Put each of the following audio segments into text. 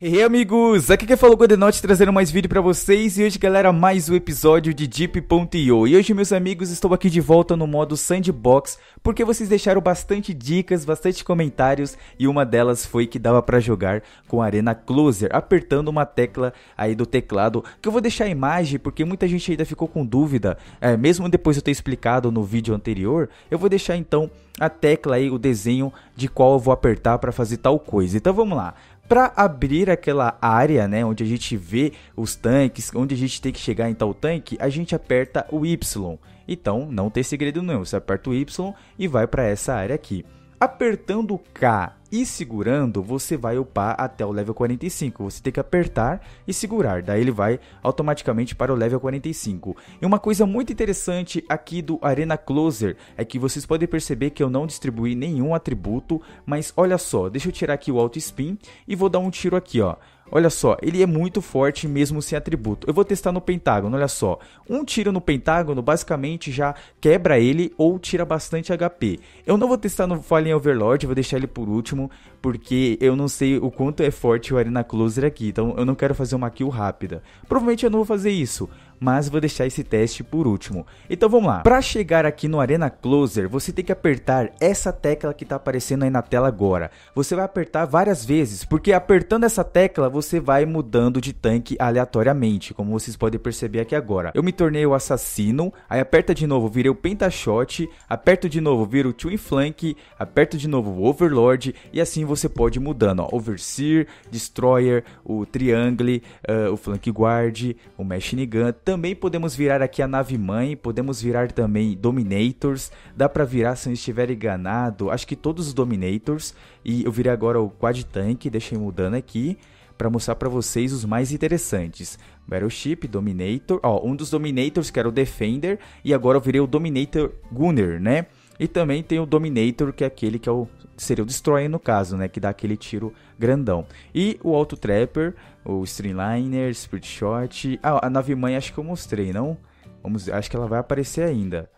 E Hey amigos, aqui quem falou Godenote trazendo mais vídeo pra vocês e hoje galera mais um episódio de Deep.io E hoje meus amigos estou aqui de volta no modo Sandbox Porque vocês deixaram bastante dicas, bastante comentários E uma delas foi que dava pra jogar com Arena Closer Apertando uma tecla aí do teclado Que eu vou deixar a imagem porque muita gente ainda ficou com dúvida é, Mesmo depois de eu ter explicado no vídeo anterior Eu vou deixar então a tecla aí, o desenho de qual eu vou apertar para fazer tal coisa Então vamos lá para abrir aquela área, né, onde a gente vê os tanques, onde a gente tem que chegar em tal tanque, a gente aperta o Y. Então, não tem segredo nenhum, você aperta o Y e vai para essa área aqui. Apertando o K e segurando, você vai upar até o level 45. Você tem que apertar e segurar, daí ele vai automaticamente para o level 45. E uma coisa muito interessante aqui do Arena Closer é que vocês podem perceber que eu não distribuí nenhum atributo, mas olha só, deixa eu tirar aqui o Auto Spin e vou dar um tiro aqui, ó. Olha só, ele é muito forte mesmo sem atributo. Eu vou testar no Pentágono, olha só. Um tiro no Pentágono basicamente já quebra ele ou tira bastante HP. Eu não vou testar no Fallen Overlord, vou deixar ele por último, porque eu não sei o quanto é forte o Arena Closer aqui, então eu não quero fazer uma kill rápida. Provavelmente eu não vou fazer isso, mas vou deixar esse teste por último. Então vamos lá. Para chegar aqui no Arena Closer, você tem que apertar essa tecla que está aparecendo aí na tela agora. Você vai apertar várias vezes, porque apertando essa tecla você vai mudando de tanque aleatoriamente, como vocês podem perceber aqui agora. Eu me tornei o assassino, aí aperta de novo, virei o pentashot, aperto de novo, vira o in flank, aperto de novo o overlord e assim você pode ir mudando, ó, overseer, destroyer, o triangle, uh, o flank guard, o machine gun, também podemos virar aqui a nave mãe, podemos virar também Dominators, dá para virar se eu estiver enganado, acho que todos os Dominators, e eu virei agora o Quad Tank, deixei mudando aqui, para mostrar para vocês os mais interessantes. Battleship, Dominator, ó, um dos Dominators que era o Defender, e agora eu virei o Dominator Gunner, né? E também tem o Dominator, que é aquele que é o, seria o Destroyer no caso, né? Que dá aquele tiro grandão. E o Auto Trapper, o Streamliner, Spirit Shot. Ah, a nave mãe acho que eu mostrei, não? Vamos, acho que ela vai aparecer ainda.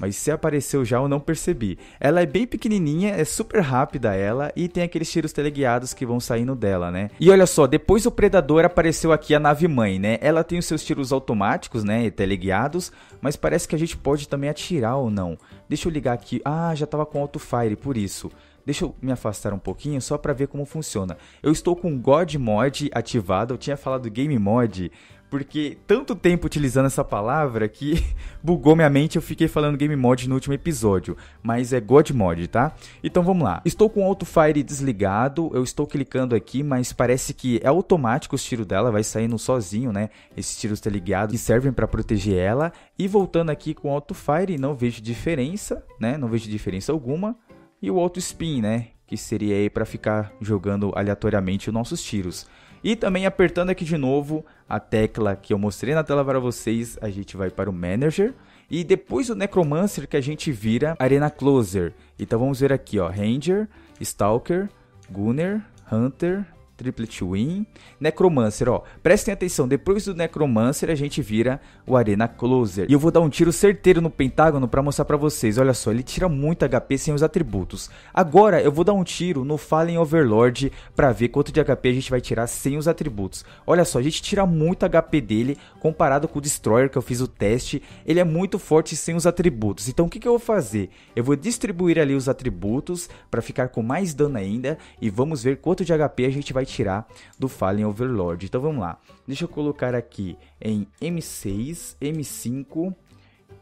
Mas se apareceu já, eu não percebi. Ela é bem pequenininha, é super rápida ela e tem aqueles tiros teleguiados que vão saindo dela, né? E olha só, depois o predador apareceu aqui a nave mãe, né? Ela tem os seus tiros automáticos, né, teleguiados, mas parece que a gente pode também atirar ou não. Deixa eu ligar aqui. Ah, já estava com auto fire, por isso. Deixa eu me afastar um pouquinho só para ver como funciona. Eu estou com God Mod ativado, eu tinha falado Game Mod porque tanto tempo utilizando essa palavra que bugou minha mente, eu fiquei falando game mod no último episódio, mas é god mod, tá? Então vamos lá. Estou com o auto fire desligado, eu estou clicando aqui, mas parece que é automático os tiros dela, vai saindo sozinho, né? Esses tiros estão ligados que servem para proteger ela e voltando aqui com o auto fire, não vejo diferença, né? Não vejo diferença alguma. E o auto spin, né? Que seria aí para ficar jogando aleatoriamente os nossos tiros. E também apertando aqui de novo a tecla que eu mostrei na tela para vocês, a gente vai para o Manager. E depois do Necromancer que a gente vira Arena Closer. Então vamos ver aqui, ó, Ranger, Stalker, Gunner, Hunter, Triplet Win, Necromancer, ó. Prestem atenção, depois do Necromancer a gente vira o Arena Closer. E eu vou dar um tiro certeiro no Pentágono para mostrar para vocês. Olha só, ele tira muito HP sem os atributos. Agora eu vou dar um tiro no Fallen Overlord para ver quanto de HP a gente vai tirar sem os atributos. Olha só, a gente tira muito HP dele comparado com o Destroyer que eu fiz o teste. Ele é muito forte sem os atributos. Então o que, que eu vou fazer? Eu vou distribuir ali os atributos para ficar com mais dano ainda e vamos ver quanto de HP a gente vai tirar tirar do Fallen Overlord. Então vamos lá, deixa eu colocar aqui em M6, M5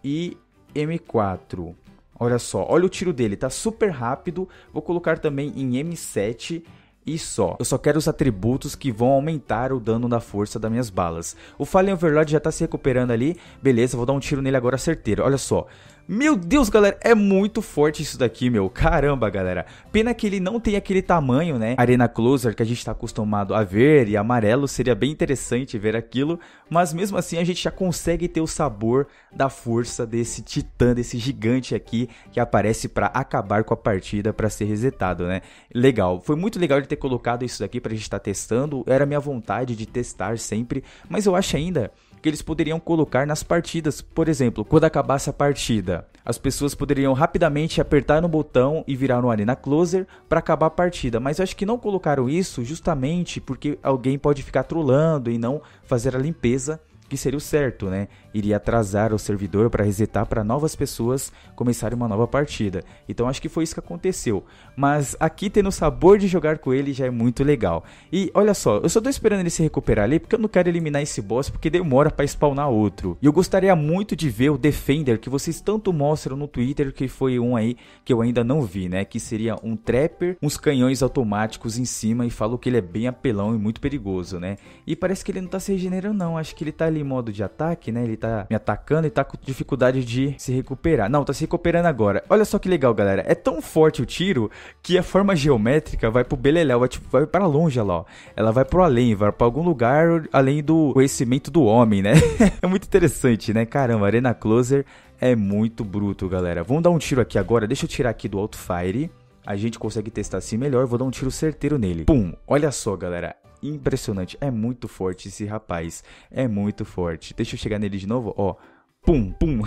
e M4. Olha só, olha o tiro dele, tá super rápido. Vou colocar também em M7 e só. Eu só quero os atributos que vão aumentar o dano da força das minhas balas. O Fallen Overlord já tá se recuperando ali. Beleza, vou dar um tiro nele agora certeiro. Olha só, meu Deus, galera, é muito forte isso daqui, meu. Caramba, galera. Pena que ele não tem aquele tamanho, né? Arena Closer que a gente tá acostumado a ver e amarelo seria bem interessante ver aquilo, mas mesmo assim a gente já consegue ter o sabor da força desse titã, desse gigante aqui que aparece para acabar com a partida para ser resetado, né? Legal. Foi muito legal ele ter colocado isso daqui pra gente estar tá testando. Era minha vontade de testar sempre, mas eu acho ainda que eles poderiam colocar nas partidas. Por exemplo, quando acabasse a partida, as pessoas poderiam rapidamente apertar no botão e virar no Arena Closer para acabar a partida, mas eu acho que não colocaram isso justamente porque alguém pode ficar trolando e não fazer a limpeza que seria o certo, né? Iria atrasar o servidor para resetar para novas pessoas começarem uma nova partida. Então acho que foi isso que aconteceu. Mas aqui tendo o sabor de jogar com ele já é muito legal. E olha só, eu só tô esperando ele se recuperar ali porque eu não quero eliminar esse boss porque demora para spawnar outro. E eu gostaria muito de ver o Defender que vocês tanto mostram no Twitter que foi um aí que eu ainda não vi, né? Que seria um trapper, uns canhões automáticos em cima e falam que ele é bem apelão e muito perigoso, né? E parece que ele não tá se regenerando não, acho que ele tá ali em modo de ataque, né? Ele tá me atacando e tá com dificuldade de se recuperar. Não, tá se recuperando agora. Olha só que legal, galera. É tão forte o tiro que a forma geométrica vai pro beleléu, vai, tipo, vai pra longe, olha lá. Ela vai pro além, vai pra algum lugar além do conhecimento do homem, né? é muito interessante, né? Caramba, Arena Closer é muito bruto, galera. Vamos dar um tiro aqui agora. Deixa eu tirar aqui do Fire. A gente consegue testar assim melhor. Vou dar um tiro certeiro nele. Pum. Olha só, galera impressionante. É muito forte esse rapaz. É muito forte. Deixa eu chegar nele de novo, ó. Pum, pum.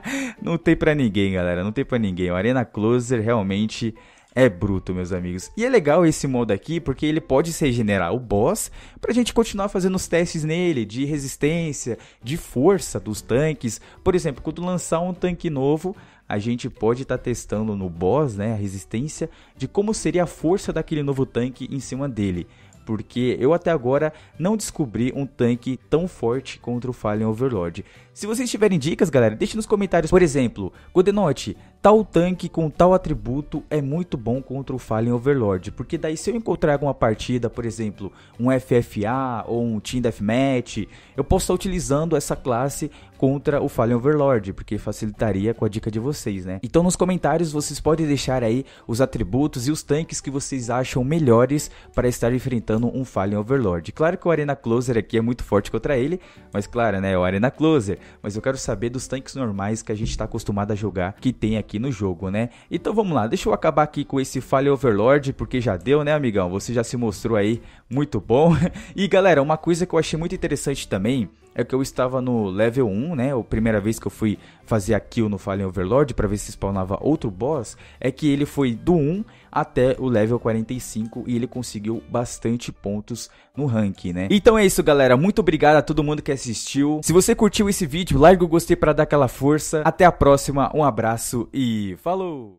não tem para ninguém, galera. Não tem para ninguém. O Arena Closer realmente é bruto, meus amigos. E é legal esse modo aqui porque ele pode se regenerar o boss para a gente continuar fazendo os testes nele de resistência, de força dos tanques. Por exemplo, quando lançar um tanque novo, a gente pode estar tá testando no boss né, a resistência de como seria a força daquele novo tanque em cima dele porque eu até agora não descobri um tanque tão forte contra o Fallen Overlord. Se vocês tiverem dicas, galera, deixe nos comentários. Por exemplo, Godenote, Tal tanque com tal atributo é muito bom contra o Fallen Overlord, porque daí se eu encontrar alguma partida, por exemplo, um FFA ou um Team Deathmatch, eu posso estar utilizando essa classe contra o Fallen Overlord, porque facilitaria com a dica de vocês, né? Então nos comentários vocês podem deixar aí os atributos e os tanques que vocês acham melhores para estar enfrentando um Fallen Overlord. Claro que o Arena Closer aqui é muito forte contra ele, mas claro, né, é o Arena Closer, mas eu quero saber dos tanques normais que a gente está acostumado a jogar que tem aqui aqui no jogo, né? Então vamos lá, deixa eu acabar aqui com esse File Overlord, porque já deu, né amigão? Você já se mostrou aí muito bom. E galera, uma coisa que eu achei muito interessante também é que eu estava no level 1, né? A primeira vez que eu fui fazer a kill no Fallen Overlord para ver se spawnava outro boss, é que ele foi do 1 até o level 45 e ele conseguiu bastante pontos no ranking, né? Então é isso, galera. Muito obrigado a todo mundo que assistiu. Se você curtiu esse vídeo, larga o gostei para dar aquela força. Até a próxima, um abraço e falou!